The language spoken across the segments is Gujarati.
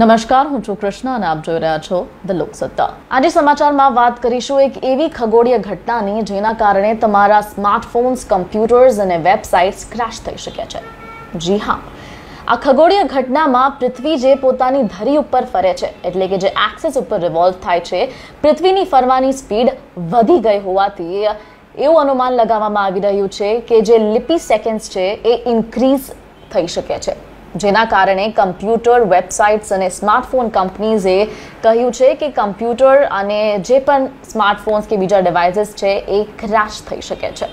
નમસ્કાર હું છું કૃષ્ણ અને આપ જોઈ રહ્યા છો ધ લોકસત્તા આજે સમાચારમાં વાત કરીશું એક એવી ખગોળીય ઘટનાની જેના કારણે તમારા સ્માર્ટફોન્સ કમ્પ્યુટર્સ અને વેબસાઇટ્સ ક્રેશ થઈ શકે છે જી હા આ ખગોળીય ઘટનામાં પૃથ્વી જે પોતાની ધરી ઉપર ફરે છે એટલે કે જે એક્સેસ ઉપર રિવોલ્વ થાય છે પૃથ્વીની ફરવાની સ્પીડ વધી ગઈ હોવાથી એવું અનુમાન લગાવવામાં આવી રહ્યું છે કે જે લિપી સેકન્ડ્સ છે એ ઇન્ક્રીઝ થઈ શકે છે જેના કારણે કમ્પ્યુટર વેબસાઇટ્સ અને સ્માર્ટફોન કંપનીઝે કહ્યું છે કે કમ્પ્યુટર અને જે પણ સ્માર્ટફોન્સ કે બીજા ડિવાઇસીસ છે એ ક્રેશ થઈ શકે છે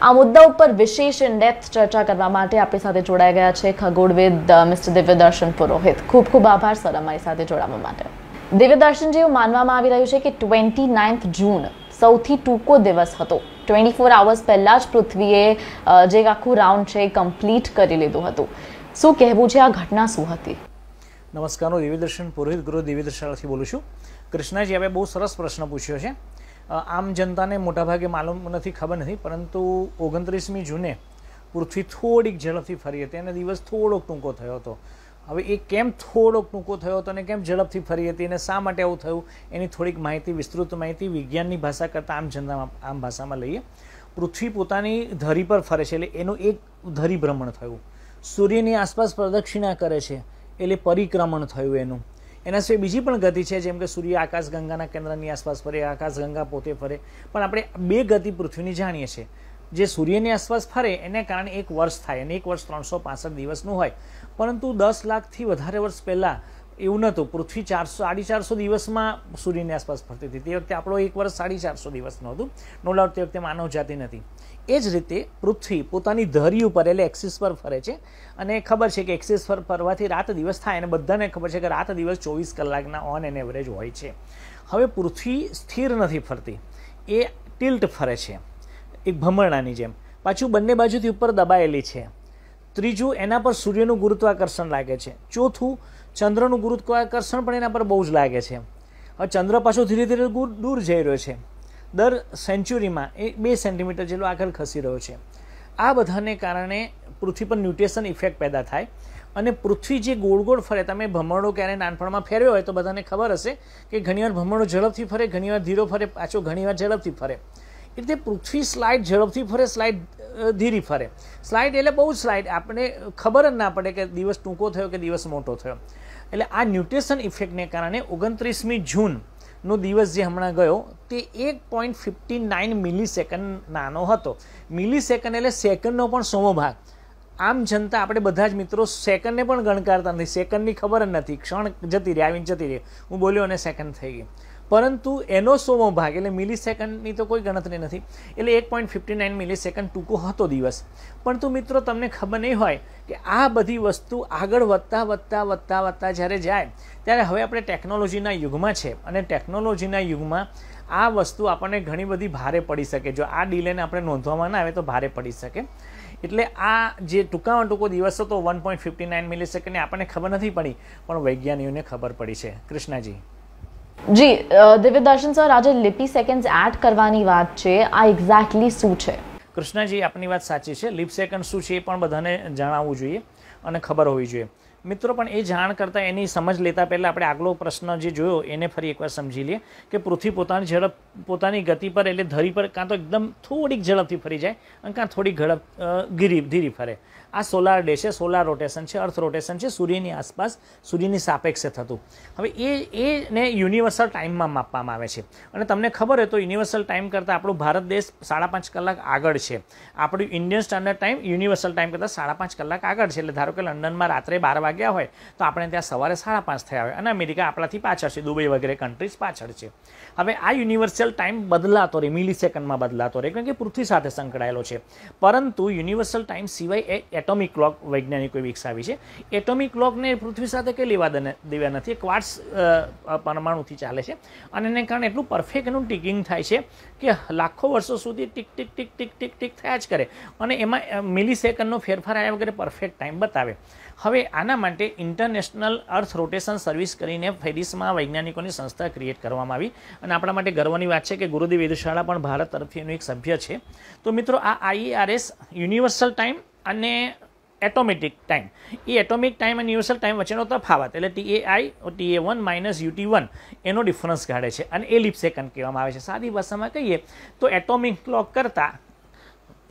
આ મુદ્દા ઉપર વિશેષ ઇન્ડેપ્થ ચર્ચા કરવા માટે આપણી સાથે જોડાઈ ગયા છે ખગોળવિદ મિસ્ટર દિવ્યદર્શન પુરોહિત ખૂબ ખૂબ આભાર સર અમારી સાથે જોડાવવા માટે દિવ્યદર્શનજી એવું માનવામાં આવી રહ્યું છે કે ટ્વેન્ટી નાઇન્થ જૂન સૌથી ટૂંકો દિવસ હતો ટ્વેન્ટી ફોર આવર્સ પહેલાં જ પૃથ્વીએ જે આખું રાઉન્ડ છે એ કમ્પ્લીટ કરી લીધું હતું શું કહેવું છે આ ઘટના શું હતી નમસ્કાર હું દેવીદર્શન પુરોહિત ગુરુ દેવીદર્શાળાથી બોલું છું કૃષ્ણાજી હવે બહુ સરસ પ્રશ્ન પૂછ્યો છે આમ જનતાને મોટાભાગે માલુમ નથી ખબર નથી પરંતુ ઓગણત્રીસમી જૂને પૃથ્વી થોડીક ઝડપથી ફરી હતી અને દિવસ થોડોક ટૂંકો થયો હતો હવે એ કેમ થોડોક ટૂંકો થયો હતો અને કેમ ઝડપથી ફરી હતી અને શા માટે આવું થયું એની થોડીક માહિતી વિસ્તૃત માહિતી વિજ્ઞાનની ભાષા કરતાં આમ જનતામાં આમ ભાષામાં લઈએ પૃથ્વી પોતાની ધરી પર ફરે છે એટલે એનું એક ધરી ભ્રમણ થયું સૂર્યની આસપાસ પ્રદક્ષિણા કરે છે એટલે પરિક્રમણ થયું એનું એના સિવાય બીજી પણ ગતિ છે જેમ કે સૂર્ય આકાશગંગાના કેન્દ્રની આસપાસ ફરે આકાશગંગા પોતે ફરે પણ આપણે બે ગતિ પૃથ્વીની જાણીએ છીએ જે સૂર્યની આસપાસ ફરે એને કારણે એક વર્ષ થાય અને એક વર્ષ ત્રણસો પાસઠ દિવસનું હોય પરંતુ દસ લાખથી વધારે વર્ષ પહેલાં એવું નહોતું પૃથ્વી ચારસો સાડી ચારસો દિવસમાં સૂર્યની આસપાસ ફરતી હતી તે વખતે આપણો એક વર્ષ સાડી ચારસો દિવસ નહોતું નોલાઉટ તે વખતે માનવ જાતિ નથી એ જ રીતે પૃથ્વી પોતાની ધરી ઉપર એટલે એક્સિસ પર ફરે છે અને ખબર છે કે એક્સિસ પર ફરવાથી રાત દિવસ થાય અને બધાને ખબર છે કે રાત દિવસ ચોવીસ કલાકના ઓન એન એવરેજ હોય છે હવે પૃથ્વી સ્થિર નથી ફરતી એ ટિલ્ટ ફરે છે એક ભમરણાની જેમ પાછું બંને બાજુથી ઉપર દબાયેલી છે ત્રીજું એના પર સૂર્યનું ગુરુત્વાકર્ષણ લાગે છે ચોથું ચંદ્રનું ગુરુત્વાકર્ષણ પણ એના પર બહુ જ લાગે છે હવે ચંદ્ર પાછો ધીરે ધીરે દૂર જઈ રહ્યો છે દર સેન્ચુરીમાં એ બે સેન્ટીમીટર જેટલો આગળ ખસી રહ્યો છે આ બધાને કારણે પૃથ્વી પર ન્યુટ્રેશન ઇફેક્ટ પેદા થાય અને પૃથ્વી જે ગોળ ગોળ ફરે તમે ભમરડો ક્યારે નાનપણમાં ફેર્યો હોય તો બધાને ખબર હશે કે ઘણીવાર ભમરડો ઝડપથી ફરે ઘણીવાર ધીરો ફરે પાછો ઘણીવાર ઝડપથી ફરે એ રીતે પૃથ્વી સ્લાઇડ ઝડપથી ફરે સ્લાઇડ ધીરી ફરે સ્લાઇડ એટલે બહુ જ સ્લાઇડ આપણે ખબર જ ના પડે કે દિવસ ટૂંકો થયો કે દિવસ મોટો થયો એટલે આ ન્યુટ્રિશન ઇફેક્ટને કારણે ઓગણત્રીસમી જૂનનો દિવસ જે હમણાં ગયો તે એક point fifty nine millisecond નાનો હતો મિલી સેકન્ડ એટલે સેકન્ડનો પણ સોમો ભાગ આમ જનતા આપણે બધા જ મિત્રો સેકન્ડને પણ ગણકારતા નથી સેકન્ડની ખબર જ નથી ક્ષણ જતી રહી આવીને જતી રહી હું બોલ્યો અને સેકન્ડ થઈ ગઈ પરંતુ એનો સોમો ભાગ એટલે મિલી સેકન્ડની તો કોઈ ગણતરી નથી એટલે એક point fifty nine millisecond ટૂંકો હતો દિવસ પરંતુ મિત્રો તમને ખબર નહીં હોય કે આ બધી વસ્તુ આગળ વધતા વધતા વધતા વધતા જ્યારે જાય ત્યારે હવે આપણે ટેકનોલોજીના યુગમાં છે અને ટેકનોલોજીના યુગમાં આ વસ્તુ આપણને ઘણી બધી ભારે પડી શકે જો આ ડીલેને આપણે નોંધવામાં ના આવે તો ભારે પડી શકે એટલે આ જે ટૂંકામાં ટૂંકો દિવસ હતો વન પોઈન્ટ ફિફ્ટી નાઇન મિલી સેકન્ડની આપણને ખબર નથી પડી પણ વૈજ્ઞાનિકોને ખબર પડી છે કૃષ્ણાજી જી દિવ્યદર્શન સર આજે લિપી સેકન્ડ્સ એડ કરવાની વાત છે આ એક્ઝેક્ટલી શું છે કૃષ્ણજી આપની વાત સાચી છે લિપ સેકન્ડ શું છે એ પણ બધાને જણાવવું જોઈએ અને ખબર હોવી જોઈએ મિત્રો પણ એ જાણ કરતાં એની સમજ લેતા પહેલાં આપણે આગલો પ્રશ્ન જે જોયો એને ફરી એકવાર સમજી લઈએ કે પૃથ્વી પોતાની ઝડપ પોતાની ગતિ પર એટલે ધરી પર કાં તો એકદમ થોડીક ઝડપથી ફરી જાય અને કાં થોડીક ઝડપ ગીરી ધીરી ફરે આ સોલાર ડે છે સોલાર રોટેશન છે અર્થ રોટેશન છે સૂર્યની આસપાસ સૂર્યની સાપેક્ષે થતું હવે એ એને યુનિવર્સલ ટાઈમમાં માપવામાં આવે છે અને તમને ખબર હોય તો યુનિવર્સલ ટાઈમ કરતાં આપણો ભારત દેશ સાડા પાંચ કલાક આગળ છે આપણું Indian standard time universal time કરતાં સાડા પાંચ કલાક આગળ છે એટલે ધારો કે લંડનમાં રાત્રે બાર વાગ્યા હોય તો આપણે ત્યાં સવારે સાડા પાંચ થયા હોય અને અમેરિકા આપણાથી પાછળ છે દુબઈ વગેરે કન્ટ્રીઝ પાછળ છે હવે આ યુનિવર્સલ ટાઈમ બદલાતો રહે મિલી સેકન્ડમાં બદલાતો રહે કારણ કે પૃથ્વી સાથે સંકળાયેલો છે પરંતુ યુનિવર્સલ ટાઈમ સિવાય એ એટોમિક ક્લોક વૈજ્ઞાનિકોએ વિકસાવી છે એટોમિક ક્લોકને પૃથ્વી સાથે કંઈ લેવા દેવા નથી ક્વાર્ટ્સ પરમાણુથી ચાલે છે અને એને કારણે એટલું પરફેક્ટ એનું ટિકિંગ થાય છે કે લાખો વર્ષો સુધી tick tick tick tick tick tick થયા જ કરે અને એમાં મિલી સેકન્ડનો ફેરફાર આવ્યા વગેરે પરફેક્ટ ટાઈમ બતાવે હવે આના માટે ઇન્ટરનેશનલ અર્થ રોટેશન સર્વિસ કરીને ફેરિસમાં વૈજ્ઞાનિકોની સંસ્થા ક્રિએટ કરવામાં આવી અને આપણા માટે ગર્વની વાત છે કે ગુરુદેવ વેધશાળા પણ ભારત તરફથી એનું એક સભ્ય છે તો મિત્રો આ આઈઆરએસ યુનિવર્સલ ટાઈમ અને એટોમેટિક ટાઈમ એ એટોમિક ટાઈમ અને યુનિવર્સલ ટાઈમ વચ્ચેનો તફાવત એટલે TA I TA one minus UT one એનો ડિફરન્સ કાઢે છે અને એ લીપ સેકન્ડ કહેવામાં આવે છે સાદી ભાષામાં કહીએ તો એટોમિક ક્લોક કરતાં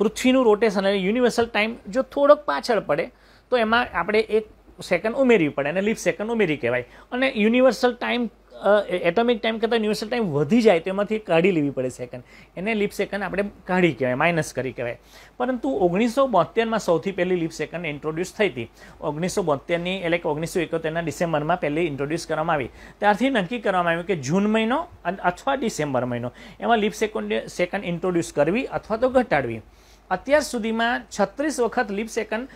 પૃથ્વીનું રોટેશન અને યુનિવર્સલ ટાઈમ જો થોડોક પાછળ પડે તો એમાં આપણે એક સેકન્ડ ઉમેરવી પડે અને લિપ સેકન્ડ ઉમેરી કહેવાય અને યુનિવર્સલ ટાઈમ એટોમિક ટાઈમ કરતાં ન્યુટ્રલ ટાઈમ વધી જાય તો એમાંથી કાઢી લેવી પડે સેકન્ડ એને લીપ સેકન્ડ આપણે કાઢી કહેવાય માઇનસ કરી કહેવાય પરંતુ ઓગણીસો બોતેરમાં સૌથી પહેલી લીપ સેકન્ડ ઇન્ટ્રોડ્યુસ થઈ હતી ઓગણીસો બોતેરની એટલે કે ઓગણીસો એકોતેરના ડિસેમ્બરમાં પહેલી ઇન્ટ્રોડ્યુસ કરવામાં આવી ત્યારથી નક્કી કરવામાં આવ્યું કે જૂન મહિનો અથવા ડિસેમ્બર મહિનો એમાં લીપ સેકન્ડ સેકન્ડ ઇન્ટ્રોડ્યુસ કરવી અથવા તો ઘટાડવી અત્યાર સુધીમાં છત્રીસ વખત લીપ સેકન્ડ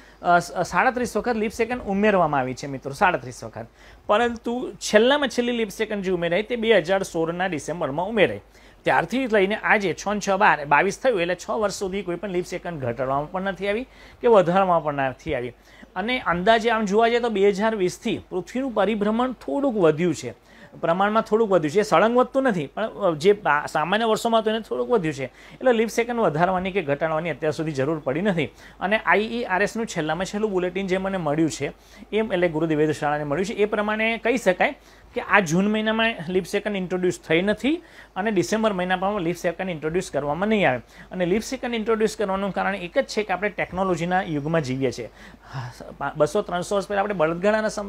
સાડત્રીસ વખત લીપ સેકન્ડ ઉમેરવામાં આવી છે મિત્રો સાડત્રીસ વખત પરંતુ છેલ્લામાં છેલ્લી લીપ સેકન્ડ જે ઉમેરાઈ તે બે હજાર સોળના ડિસેમ્બરમાં ઉમેરાઈ ત્યારથી લઈને આજે છ છ બાર બાવીસ થયું એટલે છ વર્ષ સુધી કોઈ પણ લીપ સેકન્ડ ઘટાડવામાં પણ નથી આવી કે વધારવામાં પણ નથી આવી અને અંદાજે આમ જોવા જઈએ તો બે હજાર વીસથી પૃથ્વીનું પરિભ્રમણ થોડુંક વધ્યું છે પ્રમાણમાં થોડુંક વધ્યું છે સળંગ વધતું નથી પણ જે સામાન્ય વર્ષોમાં હતું એને થોડુંક વધ્યું છે એટલે લીપ સેકન્ડ વધારવાની કે ઘટાડવાની અત્યાર સુધી જરૂર પડી નથી અને આઈઈઆરએસનું છેલ્લામાં છેલ્લું બુલેટિન જે મને મળ્યું છે એમ એટલે ગુરુદેવેદ શાળાને મળ્યું છે એ પ્રમાણે કહી શકાય કે આ જૂન મહિનામાં લીપ સેકન્ડ ઇન્ટ્રોડ્યુસ થઈ નથી અને ડિસેમ્બર મહિનામાં લીપ સેકન્ડ ઇન્ટ્રોડ્યુસ કરવામાં નહીં આવે અને લીપ સેકન્ડ ઇન્ટ્રોડ્યુસ કરવાનું કારણ એક જ છે કે આપણે ટેકનોલોજીના યુગમાં જીવીએ છીએ બસો ત્રણસો વર્ષ પહેલાં આપણે બળદગાડાના સમ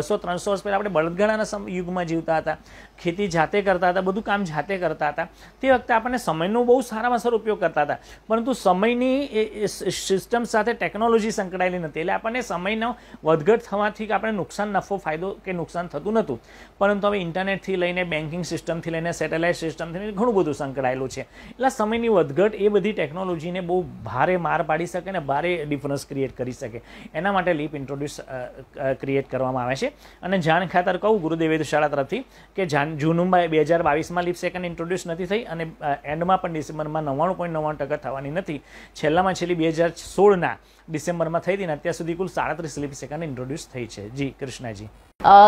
બસો ત્રણસો વર્ષ પહેલાં આપણે બળદગાડાના યુગમાં જીવતા હતા ખેતી જાતે કરતા હતા બધું કામ જાતે કરતા હતા તે વખતે આપણને સમયનો બહુ સારામાં સારો ઉપયોગ કરતા હતા પરંતુ સમયની એ સિસ્ટમ સાથે ટેકનોલોજી સંકળાયેલી નથી એટલે આપણને સમયનો વધઘટ થવાથી આપણે નુકસાન નફો ફાયદો કે નુકસાન થતું નથી સંકળાયેલું નહોતું પરંતુ હવે ઇન્ટરનેટથી લઈને બેન્કિંગ સિસ્ટમથી લઈને સેટેલાઇટ સિસ્ટમથી લઈને ઘણું બધું સંકળાયેલું છે એટલે સમયની વધઘટ એ બધી ટેકનોલોજીને બહુ ભારે માર પાડી શકે ને ભારે ડિફરન્સ ક્રિએટ કરી શકે એના માટે લીપ ઇન્ટ્રોડ્યુસ ક્રિએટ કરવામાં આવે છે અને જાણ ખાતર કહું ગુરુદેવ શાળા તરફથી કે જાન જૂનમાં બે હજાર બાવીસમાં લીપ સેકન્ડ ઇન્ટ્રોડ્યુસ નથી થઈ અને એન્ડમાં પણ ડિસેમ્બરમાં નવ્વાણું પોઈન્ટ નવ્વાણું ટકા થવાની નથી છેલ્લામાં છેલ્લી બે હજાર સોળના ડિસેમ્બરમાં થઈ હતી ને અત્યાર સુધી કુલ સાડત્રીસ લીપ સેકન્ડ ઇન્ટ્રોડ્યુસ થઈ છે જી કૃષ્ણાજી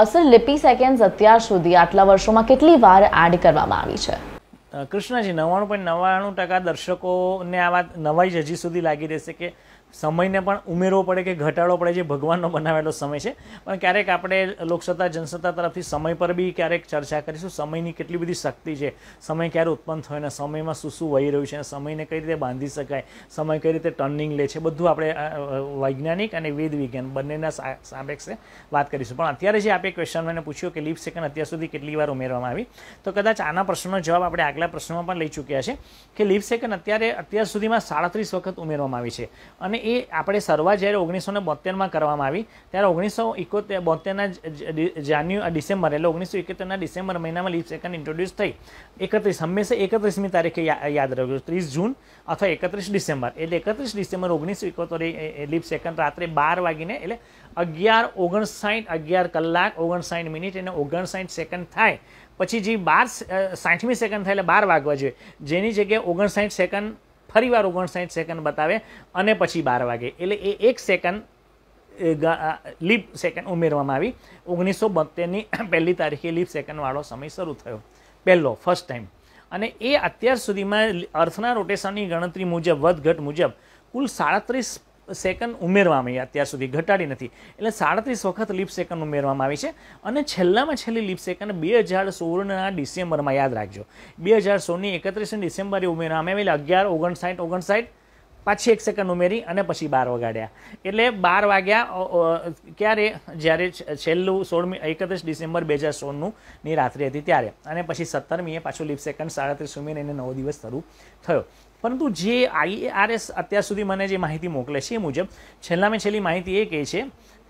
સર લિપી સેકન્ડ અત્યાર સુધી આટલા વર્ષોમાં કેટલી વાર એડ કરવામાં આવી છે કૃષ્ણજી નવ્વાણું પોઈન્ટ નવ્વાણું ટકા દર્શકોને આ વાત નવાઈ જ હજી સુધી લાગી રહેશે કે સમયને પણ ઉમેરવો પડે કે ઘટાડવો પડે જે ભગવાનનો બનાવેલો સમય છે પણ ક્યારેક આપણે લોકસત્તા જનસત્તા તરફથી સમય પર બી ક્યારેક ચર્ચા કરીશું સમયની કેટલી બધી શક્તિ છે સમય ક્યારે ઉત્પન્ન થયો ને સમયમાં શું શું વહી રહ્યું છે અને સમયને કઈ રીતે બાંધી શકાય સમય કઈ રીતે ટર્નિંગ લે છે બધું આપણે વૈજ્ઞાનિક અને વેદ વિજ્ઞાન બંનેના સાપેક્ષે વાત કરીશું પણ અત્યારે જે આપે ક્વેશ્ચન મને પૂછ્યું કે લીપ સેકન્ડ અત્યાર સુધી કેટલી વાર ઉમેરવામાં આવી તો કદાચ આના પ્રશ્નનો જવાબ આપણે આગલા પ્રશ્નમાં પણ લઈ ચૂક્યા છે કે લીપ સેકન્ડ અત્યારે અત્યાર સુધીમાં સાડત્રીસ વખત ઉમેરવામાં આવી છે અને એ આપણે શરૂઆત જ્યારે ઓગણીસો ને બોતેરમાં કરવામાં આવી ત્યારે ઓગણીસો ઇકોતેર બોતેરના જાન્યુ ડિસેમ્બર એટલે ઓગણીસો એકોતેરના ડિસેમ્બર મહિનામાં લીપ સેકન્ડ ઇન્ટ્રોડ્યુસ થઈ એકત્રીસ હંમેશા એકત્રીસમી તારીખે યાદ રહ્યું ત્રીસ જૂન અથવા એકત્રીસ ડિસેમ્બર એટલે એકત્રીસ ડિસેમ્બર ઓગણીસો ઇકોતેર લીપ સેકન્ડ રાત્રે બાર વાગીને એટલે અગિયાર ઓગણસાઠ અગિયાર કલાક ઓગણસાઠ મિનિટ અને ઓગણસાઠ સેકન્ડ થાય પછી જે બાર સાઠમી સેકન્ડ થાય એટલે બાર વાગવા જોઈએ જેની જગ્યાએ ઓગણસાઠ સેકન્ડ ફરીવાર ઓગણસાઠ સેકન્ડ બતાવે અને પછી બાર વાગે એટલે એ એક સેકન્ડ લીપ સેકન્ડ ઉમેરવામાં આવી ઓગણીસો બોતેરની પહેલી તારીખે લીપ સેકન્ડવાળો સમય શરૂ થયો પહેલો ફર્સ્ટ ટાઈમ અને એ અત્યાર સુધીમાં અર્થના રોટેશનની ગણતરી મુજબ વધઘટ મુજબ કુલ સાડત્રીસ સેકન્ડ ઉમેરવામાં આવી અત્યાર સુધી ઘટાડી નથી એટલે સાડત્રીસ વખત લીપ સેકન્ડ ઉમેરવામાં આવી છે અને છેલ્લામાં છેલ્લી લીપ સેકન્ડ બે હજાર સોળના ડિસેમ્બરમાં યાદ રાખજો બે હજાર સોળની એકત્રીસની ડિસેમ્બરે ઉમેરવામાં આવેલી અગિયાર ઓગણસાઠ ઓગણસાઠ પાછી એક સેકન્ડ ઉમેરી અને પછી બાર વગાડ્યા એટલે બાર વાગ્યા ક્યારે જ્યારે છેલ્લું સોળમી એકત્રીસ ડિસેમ્બર બે હજાર સોળનું ની રાત્રે હતી ત્યારે અને પછી સત્તરમીએ પાછું લીપ સેકન્ડ સાડત્રીસ ઉમેરીને નવો દિવસ શરૂ થયો પરંતુ જે આઈએઆરએસ અત્યાર સુધી મને જે માહિતી મોકલે છે એ મુજબ છેલ્લામાં છેલ્લી માહિતી એ કહે છે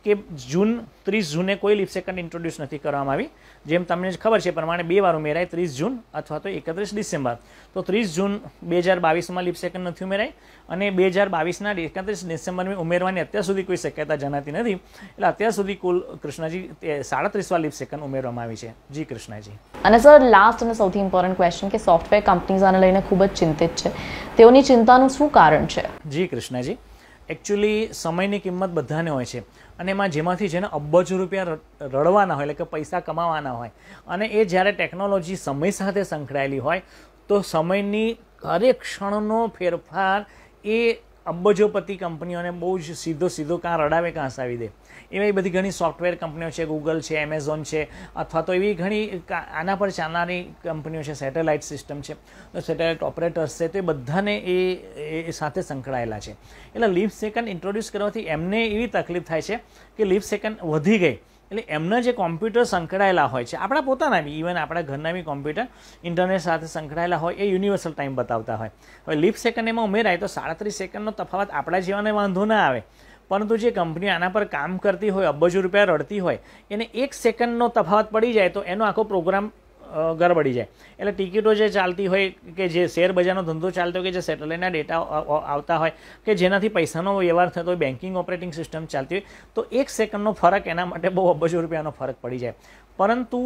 કે જૂન ત્રીસ જૂને કોઈ લીપ સેકન્ડ ઇન્ટ્રોડ્યુસ નથી કરવામાં આવી જેમ તમને ખબર છે પ્રમાણે બે વાર ઉમેરાય ત્રીસ જૂન અથવા તો એકત્રીસ ડિસેમ્બર તો ત્રીસ જૂન બે હજાર બાવીસમાં લીપ સેકન્ડ નથી ઉમેરાય અને બે હજાર બાવીસના એકત્રીસ ડિસેમ્બરમાં ઉમેરવાની અત્યાર સુધી કોઈ શક્યતા જણાતી નથી એટલે અત્યાર સુધી કુલ કૃષ્ણજી સાડત્રીસ વાર લીપ સેકન્ડ ઉમેરવામાં આવી છે જી કૃષ્ણજી અને સર લાસ્ટ અને સૌથી ઇમ્પોર્ટન્ટ ક્વેશ્ચન કે સોફ્ટવેર કંપનીઝ આને લઈને ખૂબ જ ચિંતિત છે તેઓની ચિંતાનું શું કારણ છે જી કૃષ્ણજી એકચ્યુઅલી સમયની કિંમત બધાને હોય છે અને એમાં જેમાંથી જેને અબજો રૂપિયા રડવાના હોય એટલે કે પૈસા કમાવાના હોય અને એ જ્યારે ટેકનોલોજી સમય સાથે સંકળાયેલી હોય તો સમયની હરેક ક્ષણનો ફેરફાર એ અબજોપતિ કંપનીઓને બહુ જ સીધો સીધો કાં રડાવે કાં હસાવી દે એવી બધી ઘણી સોફ્ટવેર કંપનીઓ છે ગૂગલ છે એમેઝોન છે અથવા તો એવી ઘણી આના પર ચાલનારી કંપનીઓ છે સેટેલાઇટ સિસ્ટમ છે સેટેલાઇટ ઓપરેટર્સ છે તો એ બધાને એ એ સાથે સંકળાયેલા છે એટલે લીપ સેકન્ડ ઇન્ટ્રોડ્યુસ કરવાથી એમને એવી તકલીફ થાય છે કે લીપ સેકન્ડ વધી ગઈ એટલે એમના જે કોમ્પ્યુટર સંકળાયેલા હોય છે આપણા પોતાના બી ઇવન આપણા ઘરના બી કોમ્પ્યુટર ઇન્ટરનેટ સાથે સંકળાયેલા હોય એ યુનિવર્સલ ટાઈમ બતાવતા હોય હવે લીપ સેકન્ડ એમાં ઉમેરાય તો સાડત્રીસ સેકન્ડનો તફાવત આપણા જેવાને વાંધો ના આવે પરંતુ જે કંપની આના પર કામ કરતી હોય અબજો રૂપિયા રડતી હોય એને એક સેકન્ડનો તફાવત પડી જાય તો એનો આખો પ્રોગ્રામ ગરબડી જાય એટલે ટિકિટો જે ચાલતી હોય કે જે શેર બજારનો ધંધો ચાલતો હોય કે જે સેટેલાઇટના ડેટા આવતા હોય કે જેનાથી પૈસાનો વ્યવહાર થતો હોય બેન્કિંગ ઓપરેટિંગ સિસ્ટમ ચાલતી હોય તો એક સેકન્ડનો ફરક એના માટે બહુ અબજો રૂપિયાનો ફરક પડી જાય પરંતુ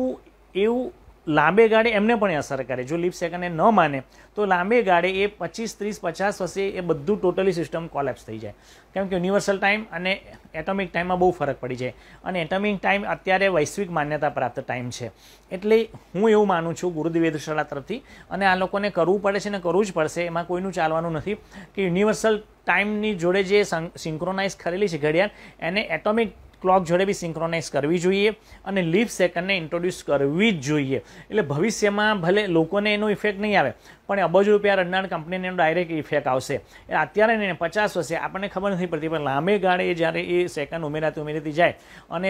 એવું લાંબે ગાળે એમને પણ અસર કરે જો લીપ સેકન્ડ ન માને તો લાંબે ગાળે એ પચીસ ત્રીસ પચાસ વર્ષે એ બધું ટોટલી સિસ્ટમ કોલેપ્સ થઈ જાય કેમ કે યુનિવર્સલ ટાઈમ અને એટોમિક ટાઈમમાં બહુ ફરક પડી જાય અને એટોમિક ટાઈમ અત્યારે વૈશ્વિક માન્યતા પ્રાપ્ત ટાઈમ છે એટલે હું એવું માનું છું ગુરુદેવ વેધશાળા તરફથી અને આ લોકોને કરવું પડે છે ને કરવું જ પડશે એમાં કોઈનું ચાલવાનું નથી કે યુનિવર્સલ ટાઈમની જોડે જે સિંક્રોનાઇઝ કરેલી છે ઘડિયાળ એને એટોમિક ક્લોક જોડે બી સિંક્રોનાઇઝ કરવી જોઈએ અને લીપ સેકન્ડને ઇન્ટ્રોડ્યુસ કરવી જ જોઈએ એટલે ભવિષ્યમાં ભલે લોકોને એનો ઇફેક્ટ નહીં આવે પણ અબજ રૂપિયા રડનાર કંપનીને ડાયરેક્ટ ઇફેક્ટ આવશે અત્યારે નહીં પચાસ વર્ષે આપણને ખબર નથી પડતી પણ લાંબે ગાળે એ જ્યારે એ સેકન્ડ ઉમેરાતી ઉમેરાતી જાય અને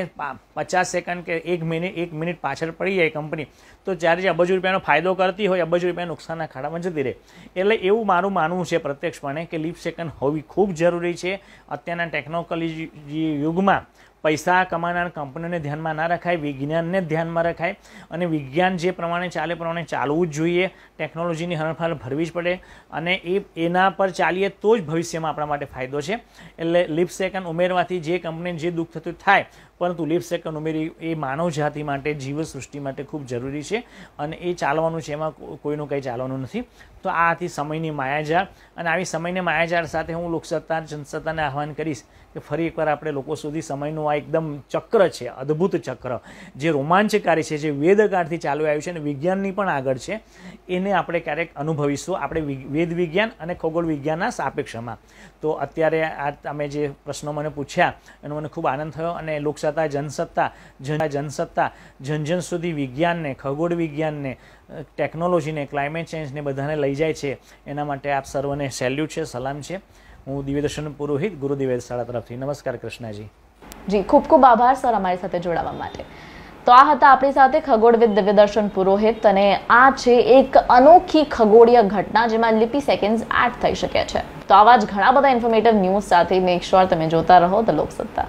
પચાસ સેકન્ડ કે એક મિનિટ એક મિનિટ પાછળ પડી જાય કંપની તો જ્યારે જે અબજ રૂપિયાનો ફાયદો કરતી હોય અબજ રૂપિયા નુકસાનના ખાડામાં જતી રહે એટલે એવું મારું માનવું છે પ્રત્યક્ષપણે કે લીપ સેકન્ડ હોવી ખૂબ જરૂરી છે અત્યારના ટેકનોલોજી યુગમાં પૈસા કમાનાર કંપનીઓને ધ્યાનમાં ના રખાય વિજ્ઞાનને ધ્યાનમાં રખાય અને વિજ્ઞાન જે પ્રમાણે ચાલે પ્રમાણે ચાલવું જ જોઈએ ટેકનોલોજીની હરણફાળ ભરવી જ પડે અને એ એના પર ચાલીએ તો જ ભવિષ્યમાં આપણા માટે ફાયદો છે એટલે લીપ સેકન્ડ ઉમેરવાથી જે કંપનીને જે દુઃખ થતું થાય પરંતુ લીપ સેકન્ડ ઉમેરી એ માનવ જાતિ માટે જીવસૃષ્ટિ માટે ખૂબ જરૂરી છે અને એ ચાલવાનું છે એમાં કોઈનું કંઈ ચાલવાનું નથી તો આ હતી સમયની માયાજાળ અને આવી સમયની માયાજાળ સાથે હું લોકસત્તા જનસત્તાને આહવાન કરીશ કે ફરી એકવાર આપણે લોકો સુધી સમયનું આ એકદમ ચક્ર છે અદ્ભુત ચક્ર જે રોમાંચકારી છે જે વેદકાળથી ચાલુ આવ્યું છે અને વિજ્ઞાનની પણ આગળ છે એને આપણે ક્યારેક અનુભવીશું આપણે વેદ વિજ્ઞાન અને ખગોળ વિજ્ઞાનના સાપેક્ષમાં તો અત્યારે આ તમે જે પ્રશ્નો મને પૂછ્યા એનો મને ખૂબ આનંદ થયો અને લોકસત્તા સત્તા જનસત્તા જન જનસત્તા જનજન સુધી વિજ્ઞાનને ખગોળ વિજ્ઞાનને ટેકનોલોજીને ક્લાઇમેટ ચેન્જને બધાને લઈ જાય છે એના માટે આપ સર્વને સેલ્યુટ છે સલામ છે હું દિવ્યદર્શન પુરોહિત ગુરુ દિવેદશાળા તરફથી નમસ્કાર કૃષ્ણાજી જી ખૂબ ખૂબ આભાર સર અમારી સાથે જોડાવા માટે તો આ હતા આપણી સાથે ખગોળવિદ દિવ્યદર્શન પુરોહિત અને આ છે એક અનોખી ખગોળીય ઘટના જેમાં લિપી સેકન્ડ એડ થઈ શકે છે તો આવા જ ઘણા બધા ઇન્ફોર્મેટિવ ન્યૂઝ સાથે મેક શ્યોર તમે જોતા રહો ધ લોકસત્તા